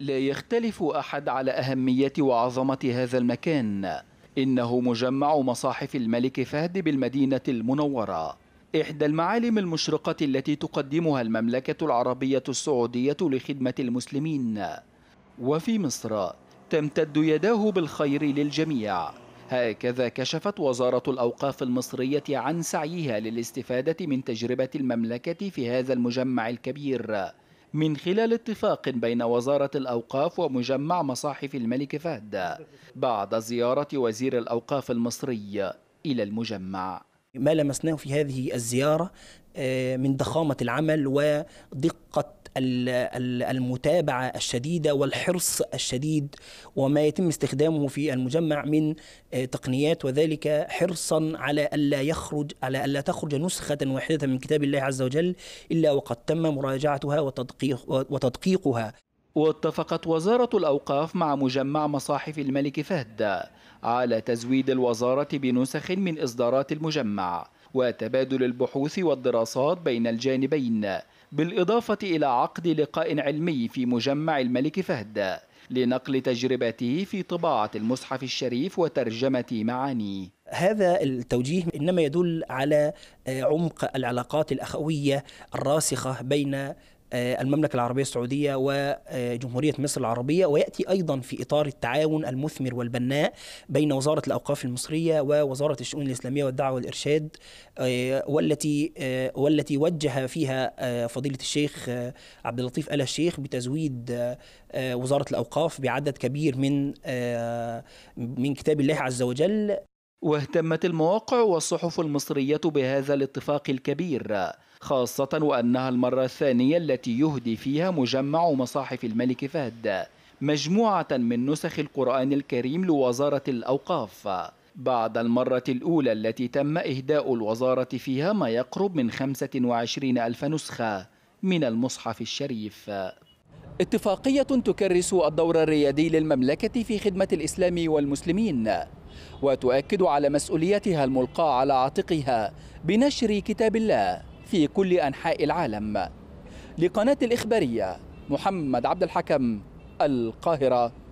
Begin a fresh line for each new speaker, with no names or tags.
لا يختلف أحد على أهمية وعظمة هذا المكان إنه مجمع مصاحف الملك فهد بالمدينة المنورة إحدى المعالم المشرقة التي تقدمها المملكة العربية السعودية لخدمة المسلمين وفي مصر تمتد يداه بالخير للجميع هكذا كشفت وزارة الأوقاف المصرية عن سعيها للاستفادة من تجربة المملكة في هذا المجمع الكبير من خلال اتفاق بين وزارة الأوقاف ومجمع مصاحف الملك فهد بعد زيارة وزير الأوقاف المصري إلى المجمع
ما لمسناه في هذه الزيارة آه، من ضخامة العمل ودقة المتابعة الشديدة والحرص الشديد وما يتم استخدامه في المجمع من آه، تقنيات وذلك حرصا على ألا يخرج على ألا تخرج نسخة واحدة من كتاب الله عز وجل إلا وقد تم مراجعتها وتدقيق وتدقيقها
واتفقت وزارة الأوقاف مع مجمع مصاحف الملك فهد على تزويد الوزارة بنسخ من إصدارات المجمع وتبادل البحوث والدراسات بين الجانبين بالإضافة إلى عقد لقاء علمي في مجمع الملك فهد لنقل تجربته في طباعة المصحف الشريف وترجمة معانيه هذا التوجيه انما يدل على
عمق العلاقات الاخويه الراسخه بين آه، المملكة العربية السعودية وجمهورية آه، مصر العربية ويأتي أيضا في إطار التعاون المثمر والبناء بين وزارة الأوقاف المصرية ووزارة الشؤون الإسلامية والدعوة والإرشاد آه، والتي والتي وجه فيها فضيلة الشيخ عبد اللطيف آل الشيخ بتزويد وزارة الأوقاف بعدد كبير من
من كتاب الله عز وجل واهتمت المواقع والصحف المصرية بهذا الاتفاق الكبير خاصة وأنها المرة الثانية التي يهدي فيها مجمع مصاحف الملك فهد مجموعة من نسخ القرآن الكريم لوزارة الأوقاف بعد المرة الأولى التي تم إهداء الوزارة فيها ما يقرب من 25 ألف نسخة من المصحف الشريف اتفاقية تكرس الدور الريادي للمملكة في خدمة الإسلام والمسلمين وتؤكد على مسؤوليتها الملقاة على عاتقها بنشر كتاب الله في كل أنحاء العالم لقناة الإخبارية محمد عبد الحكم القاهرة